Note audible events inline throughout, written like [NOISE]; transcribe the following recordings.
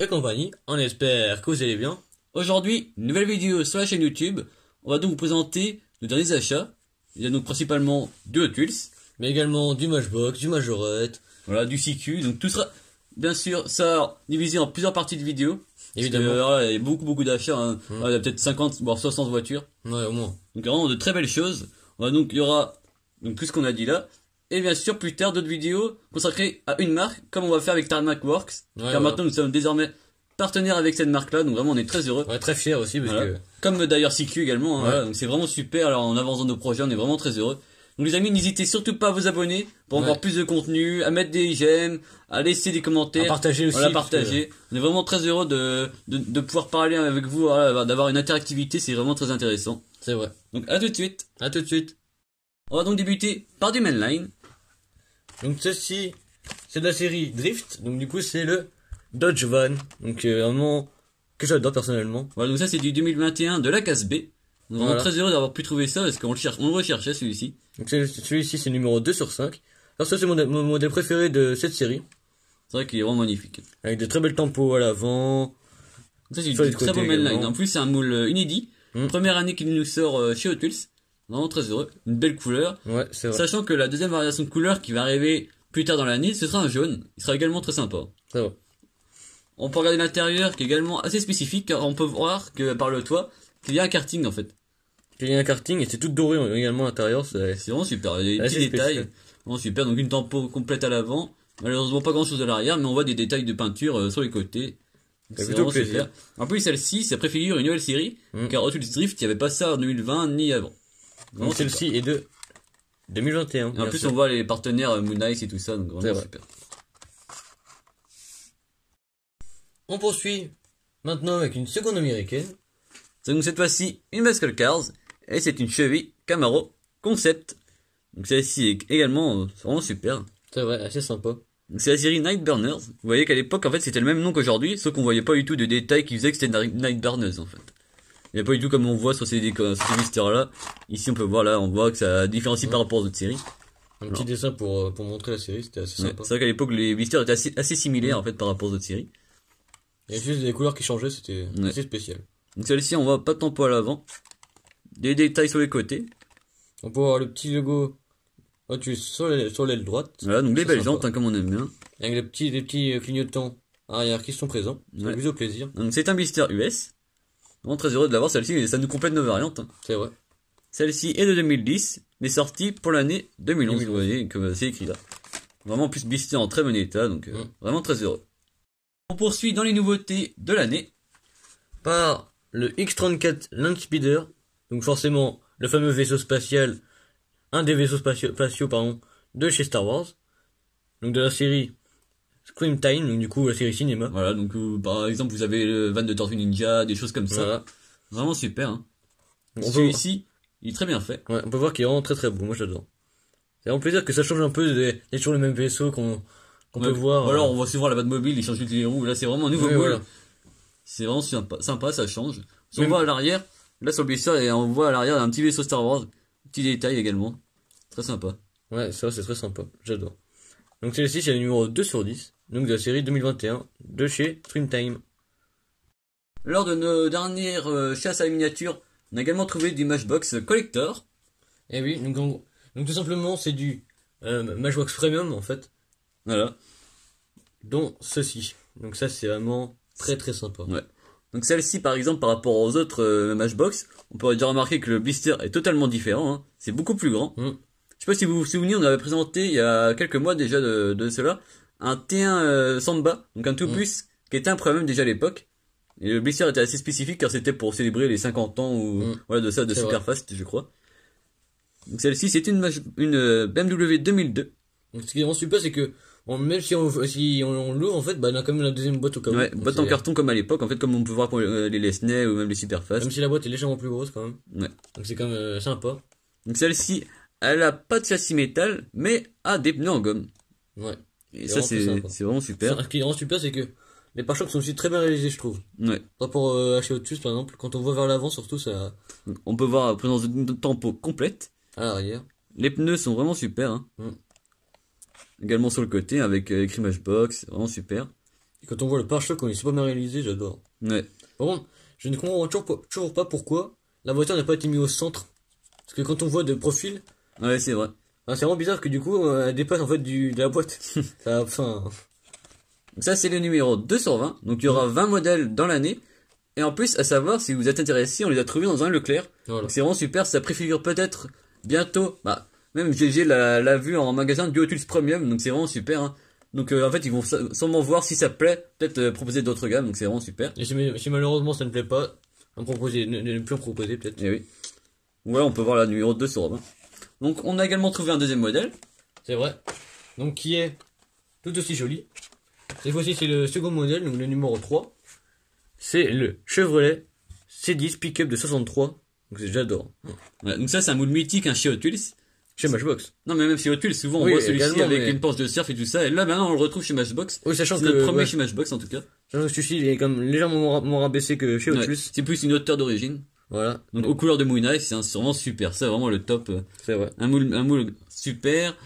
et compagnie, on espère que vous allez bien. Aujourd'hui, nouvelle vidéo sur la chaîne YouTube. On va donc vous présenter nos derniers achats. Il y a donc principalement du Hot Wheels, mais également du Matchbox, du Majorette, voilà, du CQ. Donc tout sera, bien sûr, ça divisé en plusieurs parties de vidéo. Évidemment. il y a beaucoup, beaucoup d'achats. Hein. Mmh. peut-être 50, voire 60 voitures. Ouais, au moins. Donc vraiment de très belles choses. va donc il y aura donc, tout ce qu'on a dit là. Et bien sûr, plus tard, d'autres vidéos consacrées à une marque, comme on va faire avec Tarmac Works. car maintenant, nous sommes désormais partenaires avec cette marque-là, donc vraiment, on est très heureux. Ouais, très fier aussi, parce que... Comme d'ailleurs CQ également, hein. donc c'est vraiment super. Alors, en avançant nos projets, on est vraiment très heureux. Donc les amis, n'hésitez surtout pas à vous abonner pour encore plus de contenu, à mettre des j'aime, à laisser des commentaires, à partager aussi. partager. On est vraiment très heureux de, de, pouvoir parler avec vous, d'avoir une interactivité, c'est vraiment très intéressant. C'est vrai. Donc à tout de suite. À tout de suite. On va donc débuter par du mainline. Donc ceci, c'est de la série Drift. Donc du coup, c'est le Dodge Van. Donc euh, un vraiment que j'adore personnellement. Voilà, donc ça c'est du 2021 de la case B. on est très heureux d'avoir pu trouver ça parce qu'on le cherche, on recherchait celui-ci. Donc celui-ci c'est numéro 2 sur 5. Alors ça c'est mon, modèle préféré de cette série. C'est vrai qu'il est vraiment magnifique. Avec de très belles tempos à l'avant. Ça c'est du très beau mainline. En plus c'est un moule euh, inédit. Hmm. Première année qu'il nous sort euh, chez Hot Vraiment très heureux. Une belle couleur. Sachant que la deuxième variation de couleur qui va arriver plus tard dans l'année, ce sera un jaune. Il sera également très sympa. On peut regarder l'intérieur qui est également assez spécifique car on peut voir que par le toit qu'il y a un karting en fait. Il y a un karting et c'est tout doré également à l'intérieur. C'est vraiment super. Il y a des petits détails. Vraiment super. Donc une tempo complète à l'avant. Malheureusement pas grand chose à l'arrière mais on voit des détails de peinture euh, sur les côtés. C'est plutôt plaisir. En plus celle-ci ça préfigure une nouvelle série mm. car car dessus du Drift il n'y avait pas ça en 2020 ni avant. Donc celle-ci est de 2021. en plus, on voit les partenaires euh, Moon et tout ça, donc vraiment super. On poursuit maintenant avec une seconde américaine. Donc cette fois-ci, une Muscle Cars, et c'est une Chevy Camaro Concept. Donc celle-ci est également euh, vraiment super. C'est vrai, assez sympa. C'est la série Night Burners. Vous voyez qu'à l'époque, en fait, c'était le même nom qu'aujourd'hui, sauf qu'on voyait pas du tout de détails qui faisaient que c'était Night Burners, en fait. Il n'y a pas du tout comme on voit sur ces, mystères là. Ici, on peut voir là, on voit que ça différencie par rapport aux autres séries. Un petit dessin pour, euh, pour montrer la série, c'était assez sympa. c'est vrai qu'à l'époque, les mystères étaient assez, assez similaires en fait par rapport aux autres séries. Il y avait juste des couleurs qui changeaient, c'était assez spécial. Donc celle-ci, on voit pas de tempo à l'avant. Des détails sur les côtés. On peut voir le petit logo oh, tu sur l'aile droite. Voilà, donc les belles jantes, hein, comme on aime bien. Avec les petits, les petits euh, clignotants arrière qui sont présents. C'est au plaisir. c'est un blister US très heureux de l'avoir celle-ci, mais ça nous complète nos variantes. Hein. C'est vrai. Celle-ci est de 2010, mais sortie pour l'année 2011, Vous voyez, comme c'est écrit là. Vraiment plus blister en très bon état, donc euh, vraiment très heureux. On poursuit dans les nouveautés de l'année par le X-34 speeder donc forcément le fameux vaisseau spatial, un des vaisseaux spatiaux, spatiaux pardon, de chez Star Wars, donc de la série Scream Time, donc du coup la série cinéma. Voilà, donc euh, par exemple vous avez le van de Tortue Ninja, des choses comme ça. Voilà. Vraiment super. Hein. Celui-ci, il est très bien fait. Ouais, on peut voir qu'il est vraiment très très beau, moi j'adore. C'est vraiment plaisir que ça change un peu, des toujours le même vaisseau qu'on qu'on peut voir. Voilà, euh. on va souvent la mobile il change toutes les roues, là c'est vraiment un nouveau C'est vraiment sympa, sympa, ça change. Si on voit à l'arrière, là sur le et on voit à l'arrière un petit vaisseau Star Wars, petit détail également. Très sympa. Ouais, ça c'est très sympa, j'adore. Donc celle-ci, c'est le numéro 2 sur 10, donc de la série 2021 de chez Streamtime. Lors de nos dernières euh, chasses à la miniature, on a également trouvé du Matchbox Collector. Et eh oui, donc, tout simplement, c'est du euh, Matchbox Premium en fait. Voilà. Dont ceci. Donc ça, c'est vraiment très très sympa. Ouais. Donc celle-ci, par exemple, par rapport aux autres euh, Matchbox, on peut déjà remarquer que le blister est totalement différent. Hein. C'est beaucoup plus grand. Mm sais pas si vous vous souvenez, on avait présenté il y a quelques mois déjà de, cela un T1 euh, Samba, donc un tout bus mm. qui était un problème déjà à l'époque. Et le blister était assez spécifique car c'était pour célébrer les 50 ans ou mm. voilà de ça de Superfast, je crois. Donc celle-ci c'est une une euh, BMW 2002. Donc ce qui est vraiment super c'est que même si on, si on, l'ouvre, en fait, bah, on a quand même la deuxième boîte au cas où. boîte en carton comme à l'époque, en fait, comme on peut voir pour euh, les Lesney ou même les Superfast. Même si la boîte est légèrement plus grosse quand même. Ouais. Donc c'est quand même sympa. Donc celle-ci, elle a pas de châssis métal, mais a des pneus en gomme. Ouais. Et ça, c'est vraiment super. Ce qui est vraiment super, c'est que les pare-chocs sont aussi très bien réalisés, je trouve. Ouais. Par rapport euh, à chez Autus, par exemple, quand on voit vers l'avant, surtout, ça. On peut voir la présence de tempo complète. À l'arrière. Les pneus sont vraiment super. Hein. Mm. Également sur le côté, avec euh, écrit Matchbox, vraiment super. Et quand on voit le pare-choc, quand il est super bien réalisé, j'adore. Ouais. Par contre, je ne comprends toujours, toujours pas pourquoi la voiture n'a pas été mise au centre. Parce que quand on voit de profil, Ouais, c'est vrai. Ah, c'est vraiment bizarre que du coup, euh, elle dépasse en fait du, de la boîte. [LAUGHS] ça, enfin... Donc ça, c'est le numéro 220. Donc, il y aura 20 modèles dans l'année. Et en plus, à savoir, si vous êtes intéressé, on les a trouvés dans un Leclerc. c'est vraiment super. Ça préfigure peut-être bientôt. Bah, même GG l'a, l'a vu en magasin du Oculus Premium. Donc, c'est vraiment super. Hein. Donc, euh, en fait, ils vont sûrement voir si ça plaît. Peut-être euh, proposer d'autres gammes. Donc, c'est vraiment super. Et si, malheureusement ça ne plaît pas, On proposer, ne, plus en proposer peut-être. Eh oui. Ouais, on peut voir la numéro 2 sur donc on a également trouvé un deuxième modèle. C'est vrai. Donc qui est tout aussi joli. Cette fois-ci c'est le second modèle, donc le numéro 3. C'est le Chevrolet C10 Pickup de 63. Donc j'adore. donc ça c'est un moule mythique un chez Chez Matchbox. Non, mais même chez souvent on voit celui-ci avec une planche de surf et tout ça. Et là, maintenant, on le retrouve chez Matchbox. Oui, notre premier chez Matchbox, en tout cas. Sachant que celui-ci, est comme légèrement moins rabaissé que chez Hot c'est plus une hauteur d'origine. Voilà. Donc aux couleurs de Moon c'est vraiment super. C'est vraiment le top. C'est vrai. Un moule, un moule super,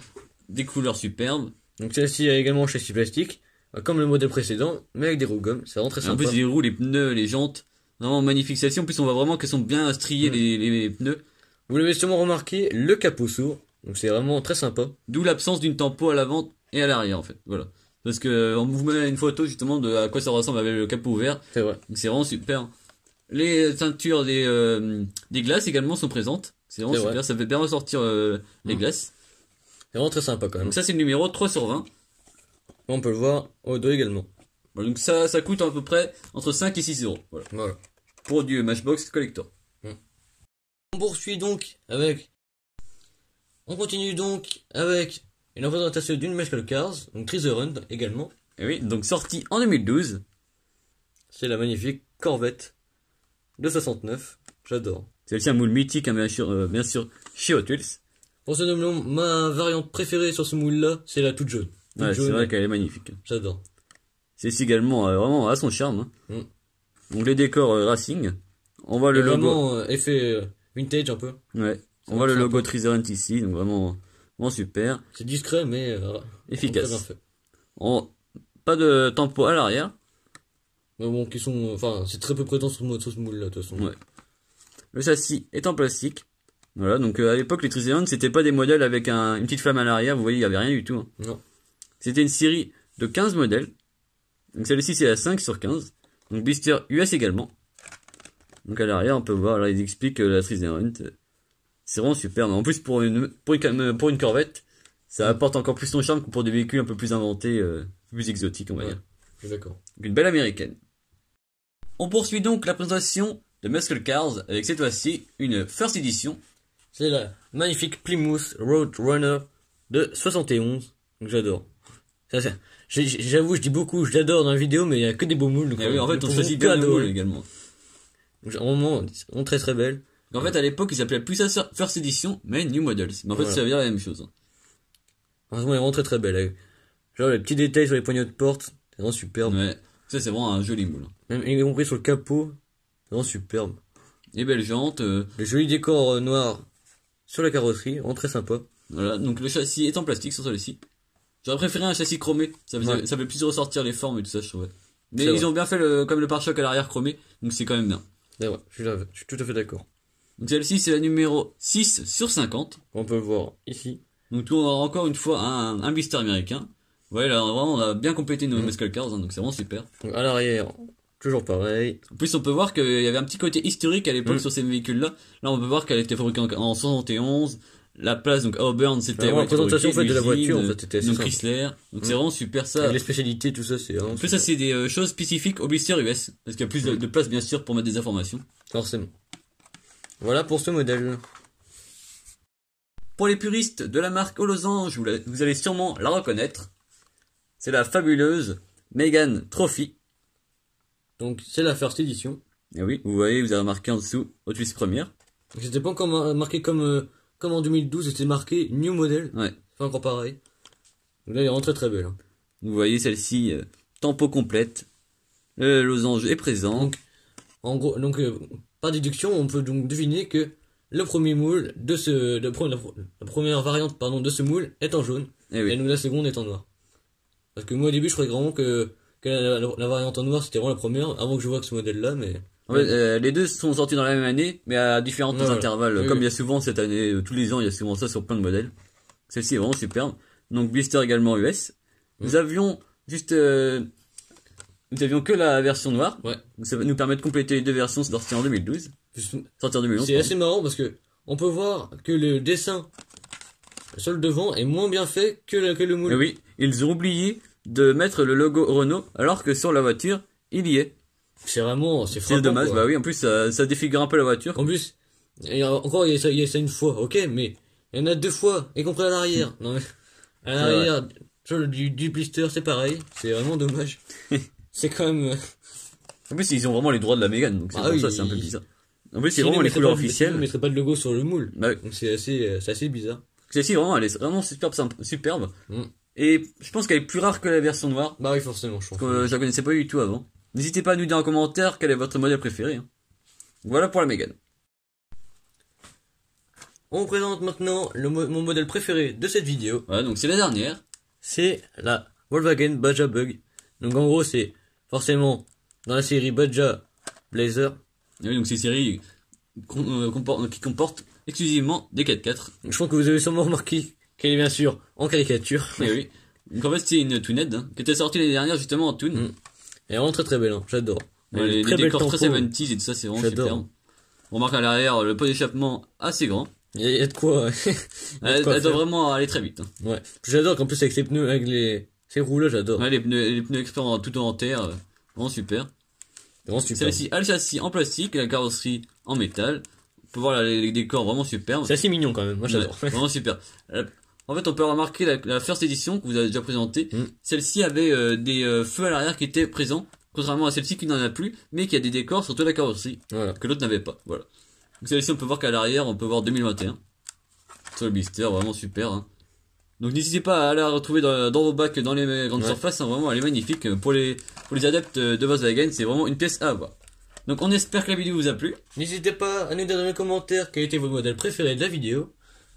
des couleurs superbes. Donc celle-ci est également en châssis plastique, comme le modèle précédent, mais avec des roues gomme. C'est vraiment très sympa. En plus, les roues, les pneus, les jantes, vraiment magnifique celle-ci. En plus, on voit vraiment qu'elles sont bien striées les, les, pneus. Vous l'avez sûrement remarqué, le capot sourd. Donc c'est vraiment très sympa. D'où l'absence d'une tempo à l'avant et à l'arrière en fait. Voilà. Parce que euh, on vous met une photo justement de à quoi ça ressemble avec le capot ouvert. C'est vrai. C'est vraiment super. Les teintures euh, des, glaces également sont présentes. C'est vraiment super, ça fait bien ressortir euh, les mmh. glaces. C'est vraiment très sympa quand même. Donc ça c'est le numéro 3 sur 20. On peut le voir au dos également. donc ça, ça coûte à peu près entre 5 et 6 euros. Voilà. Pour du Matchbox Collector. Mmh. On poursuit donc avec... On continue donc avec une représentation d'une Magical Cars, donc Treasure Hunt également. Et eh oui, donc sortie en 2012. C'est la magnifique Corvette de 69. J'adore. C'est aussi un moule mythique, hein, bien, sûr, euh, bien sûr, chez Hot Pour ce nom, ma variante préférée sur ce moule-là, c'est la toute jaune. c'est vrai qu'elle est magnifique. J'adore. C'est également euh, vraiment à son charme. Hein. Mm. Donc les décors euh, racing. On voit le logo. Vraiment effet vintage un peu. Ouais. On voit le logo Trizerent ici, donc vraiment, vraiment super. C'est discret mais efficace. pas de tempo à l'arrière. Mais bon, qui sont. Euh, enfin, c'est très peu prétent sur ce moule-là, de toute façon. Le châssis est en plastique. Voilà, donc euh, à l'époque, les Triseon, c'était pas des modèles avec une petite flamme à l'arrière, vous voyez, il y avait rien du tout. Hein. Non. C'était une série de 15 modèles. Donc celle-ci, c'est la 5 sur 15. Donc blister US également. Donc à l'arrière, on peut voir, là, ils expliquent euh, la Triseon. C'est vraiment super. Mais en plus, pour une, pour une, pour une Corvette, ça apporte encore plus son charme que pour des véhicules un peu plus inventés, plus exotiques, on va dire. D'accord. Une belle américaine. On poursuit donc la présentation de Muscle Cars avec cette fois-ci une first edition. C'est la magnifique Plymouth Road Runner de 71. J'adore. J'avoue, je dis beaucoup, je l'adore dans la vidéo, mais il n'y a que des beaux moules. Eh en fait, on choisit bien des moules également. Vraiment, on très très belle. En fait, à l'époque, il s'appelait plus ça First Edition, mais New Models. Mais en fait, ça veut dire la même chose. Hein. Franchement, elle est vraiment très très belle. Genre, les petits détails sur les poignées de porte, c'est vraiment superbe c'est vraiment un joli moule. Hein. Même y compris sur le capot. Vraiment superbe. Les belles jantes. Euh. Le joli décor euh, noir sur la carrosserie. Vraiment très sympa. Voilà, donc le châssis est en plastique sur celui-ci. J'aurais préféré un châssis chromé. Ça fait plus ressortir les formes et tout ça, je trouvais. Mais ils ont bien fait le, comme le pare-choc à l'arrière chromé. Donc c'est quand même bien. Eh ouais, je suis, tout à fait d'accord. Donc celle-ci, c'est la numéro 6 sur 50. On peut voir ici. Donc on aura encore une fois un, un blister américain. Ouais, là, vraiment, on a bien complété nos mmh. Mescal Cars, hein, donc c'est vraiment super. À l'arrière, toujours pareil. En plus, on peut voir qu'il y avait un petit côté historique à l'époque mmh. sur ces véhicules-là. Là, on peut voir qu'elle était fabriquée en, 71. La place, donc Auburn, c'était la présentation de la voiture, en fait, c'était donc Chrysler. Donc c'est mmh. vraiment super ça. les spécialités, tout ça, c'est. En plus, ça, c'est des euh, choses spécifiques au blister US, parce qu'il y a plus mmh. de, place, bien sûr, pour mettre des informations. Forcément. Voilà pour ce modèle. Pour les puristes de la marque aux losange, vous allez sûrement la reconnaître c'est la fabuleuse Megan Trophy. Donc c'est la first edition. Et eh oui, vous voyez, vous avez marqué en dessous, autrice première. C'était pas encore euh, marqué comme, euh, comme en 2012, c'était marqué New Model. Ouais. Pas encore pareil. là, elle est rentrée très belle. Hein. Vous voyez celle-ci, euh, tempo complète. Le losange est présent. en gros, donc par déduction, on peut donc deviner que le premier moule de ce, la, première variante pardon de ce moule est en jaune, eh et, et nous, la seconde est en noir. Parce que moi au début je croyais vraiment que, la, variante en noir c'était vraiment la première, avant que je vois que ce modèle là, mais... En fait, euh, les deux sont sortis dans la même année, mais à différents intervalles. comme il y a souvent cette année, euh, tous les ans, il y a souvent ça sur plein de modèles. Celle-ci est vraiment superbe. Donc blister également US. Nous avions juste, euh, nous avions que la version noire. Ouais. ça va nous permettre de compléter les deux versions sorties en 2012. Sorties en 2011. C'est assez marrant parce que on peut voir que le dessin sur le devant est moins bien fait que, la, que le moule. Et oui, ils ont oublié de mettre le logo Renault alors que sur la voiture, il y est. C'est vraiment, c'est C'est dommage, bah oui, en plus ça, défigure un peu la voiture. En plus, encore il y, a ça, une fois, ok, mais il y en a deux fois, y compris à l'arrière. [LAUGHS] non mais, à l'arrière, du, du blister c'est pareil, c'est vraiment dommage. [LAUGHS] c'est quand même. Euh, en plus, ils ont vraiment les droits de la Mégane, donc c'est ah ça, c'est un peu bizarre. En plus, c'est vraiment les couleurs officielles. Ils pas de logo sur le moule. Bah Donc euh, c'est assez, bizarre. c'est si vraiment, elle est vraiment superbe. superbe. Mm. Et je pense qu'elle est plus rare que la version noire. Bah oui, forcément, je Que euh, je la connaissais pas du tout avant. N'hésitez pas à nous dire en commentaire quel est votre modèle préféré. Hein. Voilà pour la Mégane. On vous présente maintenant le mon modèle préféré de cette vidéo. Voilà, donc c'est la dernière. C'est la Volkswagen Baja Bug. Donc en gros, c'est forcément dans la série Baja Blazer. Ah oui, donc c'est une série euh, qui comporte exclusivement des 4x4. Je crois que vous avez sûrement remarqué qu'elle est bien sûr en caricature. Et eh oui. Donc en fait c'était une Tuned hein, qui était sortie l'année dernière justement en toon. Mm. Elle Et vraiment très très belle, hein. j'adore. les, très décors très 70 et tout ça c'est vraiment super. On remarque à l'arrière le pot d'échappement assez grand. Il y, a de quoi. elle, doit vraiment aller très vite. Hein. Ouais. J'adore qu'en plus avec les pneus, avec les, ces rouleaux, j'adore. Ouais, les pneus, les pneus en, tout en terre, euh, vraiment super. Vraiment super. Celle-ci a le en plastique et la carrosserie en métal. On peut voir les, décors vraiment super. C'est assez mignon quand même, moi j'adore. vraiment super. [LAUGHS] En fait, on peut remarquer la, la first edition que vous avez déjà présentée. Mm. Celle-ci avait euh, des euh, feux à l'arrière qui étaient présents, contrairement à celle-ci qui n'en a plus, mais qui a des décors sur toute la carrosserie que l'autre n'avait pas. Voilà. Donc celle-ci, on peut voir qu'à l'arrière, on peut voir 2021. Sur le blister, vraiment super. Hein. Donc n'hésitez pas à la retrouver dans, vos bacs, dans les grandes surfaces. Hein. vraiment, elle est magnifique. Pour les, pour les adeptes de Volkswagen, c'est vraiment une pièce à avoir. Donc on espère que la vidéo vous a plu. N'hésitez pas à nous dire dans les commentaires quel était votre modèle préféré de la vidéo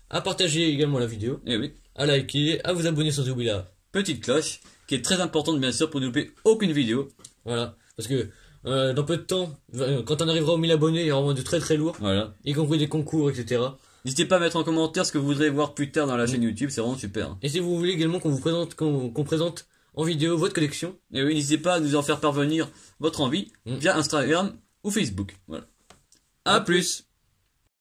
à partager également la vidéo, et eh oui. à liker, à vous abonner sans oublier la petite cloche, qui est très importante bien sûr pour ne louper aucune vidéo. Voilà, parce que euh, dans peu de temps, euh, quand on arrivera aux 1000 abonnés, il y aura vraiment de très très lourd, voilà. y compris des concours, etc. N'hésitez pas à mettre en commentaire ce que vous voudrez voir plus tard dans la mm. chaîne YouTube, c'est vraiment super. Et si vous voulez également qu'on vous présente, qu'on présente en vidéo votre collection. Et eh oui, n'hésitez pas à nous en faire parvenir votre envie mm. via Instagram ou Facebook. Voilà. À, plus.